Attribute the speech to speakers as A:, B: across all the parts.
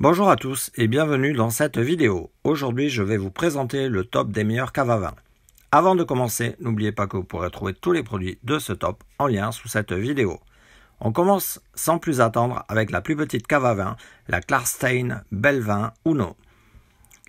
A: Bonjour à tous et bienvenue dans cette vidéo. Aujourd'hui, je vais vous présenter le top des meilleurs caves à vin. Avant de commencer, n'oubliez pas que vous pourrez trouver tous les produits de ce top en lien sous cette vidéo. On commence sans plus attendre avec la plus petite cave à vin, la Clarstein Belvin Uno.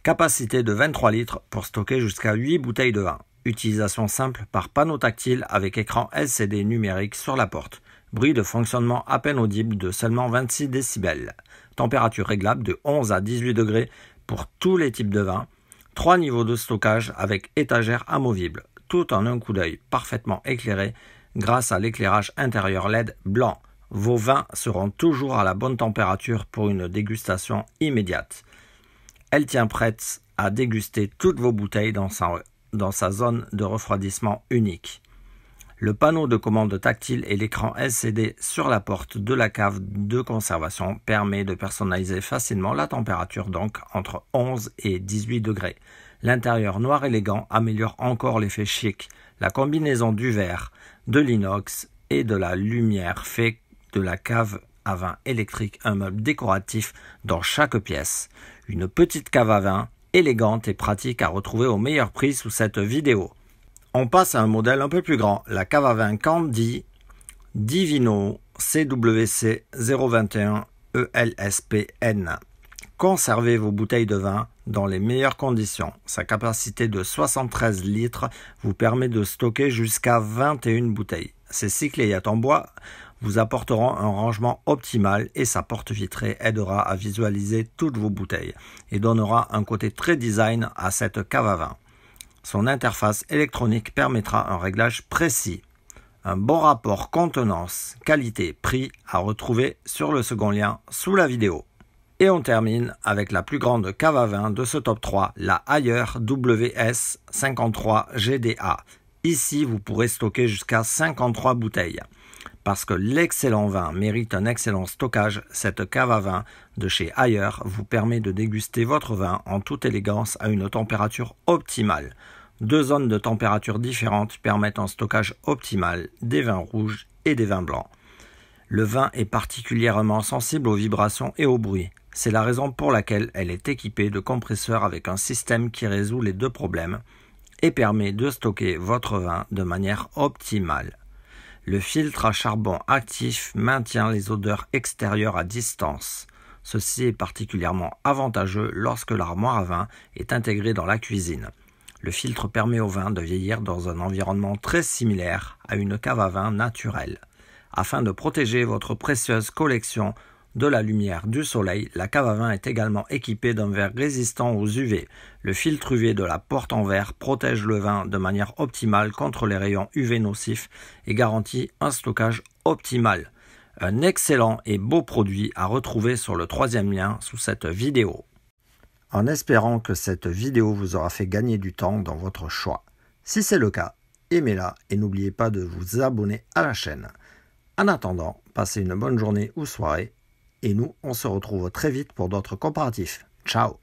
A: Capacité de 23 litres pour stocker jusqu'à 8 bouteilles de vin. Utilisation simple par panneau tactile avec écran LCD numérique sur la porte bruit de fonctionnement à peine audible de seulement 26 décibels, température réglable de 11 à 18 degrés pour tous les types de vins, trois niveaux de stockage avec étagère amovible, tout en un coup d'œil parfaitement éclairé grâce à l'éclairage intérieur LED blanc. Vos vins seront toujours à la bonne température pour une dégustation immédiate. Elle tient prête à déguster toutes vos bouteilles dans sa, dans sa zone de refroidissement unique le panneau de commande tactile et l'écran LCD sur la porte de la cave de conservation permet de personnaliser facilement la température donc entre 11 et 18 degrés. L'intérieur noir élégant améliore encore l'effet chic. La combinaison du verre, de l'inox et de la lumière fait de la cave à vin électrique un meuble décoratif dans chaque pièce. Une petite cave à vin élégante et pratique à retrouver au meilleur prix sous cette vidéo. On passe à un modèle un peu plus grand, la cavavin Candy Divino CWC 021 ELSPN. Conservez vos bouteilles de vin dans les meilleures conditions. Sa capacité de 73 litres vous permet de stocker jusqu'à 21 bouteilles. Ces cycléates en bois vous apporteront un rangement optimal et sa porte vitrée aidera à visualiser toutes vos bouteilles et donnera un côté très design à cette cave à vin. Son interface électronique permettra un réglage précis. Un bon rapport contenance, qualité, prix à retrouver sur le second lien sous la vidéo. Et on termine avec la plus grande cave à vin de ce top 3, la Ayer WS 53 GDA. Ici, vous pourrez stocker jusqu'à 53 bouteilles. Parce que l'excellent vin mérite un excellent stockage, cette cave à vin de chez Ayer vous permet de déguster votre vin en toute élégance à une température optimale. Deux zones de température différentes permettent un stockage optimal des vins rouges et des vins blancs. Le vin est particulièrement sensible aux vibrations et au bruit. C'est la raison pour laquelle elle est équipée de compresseurs avec un système qui résout les deux problèmes et permet de stocker votre vin de manière optimale. Le filtre à charbon actif maintient les odeurs extérieures à distance. Ceci est particulièrement avantageux lorsque l'armoire à vin est intégrée dans la cuisine. Le filtre permet au vin de vieillir dans un environnement très similaire à une cave à vin naturelle. Afin de protéger votre précieuse collection, de la lumière du soleil, la cave à vin est également équipée d'un verre résistant aux UV. Le filtre UV de la porte en verre protège le vin de manière optimale contre les rayons UV nocifs et garantit un stockage optimal. Un excellent et beau produit à retrouver sur le troisième lien sous cette vidéo. En espérant que cette vidéo vous aura fait gagner du temps dans votre choix. Si c'est le cas, aimez-la et n'oubliez pas de vous abonner à la chaîne. En attendant, passez une bonne journée ou soirée et nous, on se retrouve très vite pour d'autres comparatifs. Ciao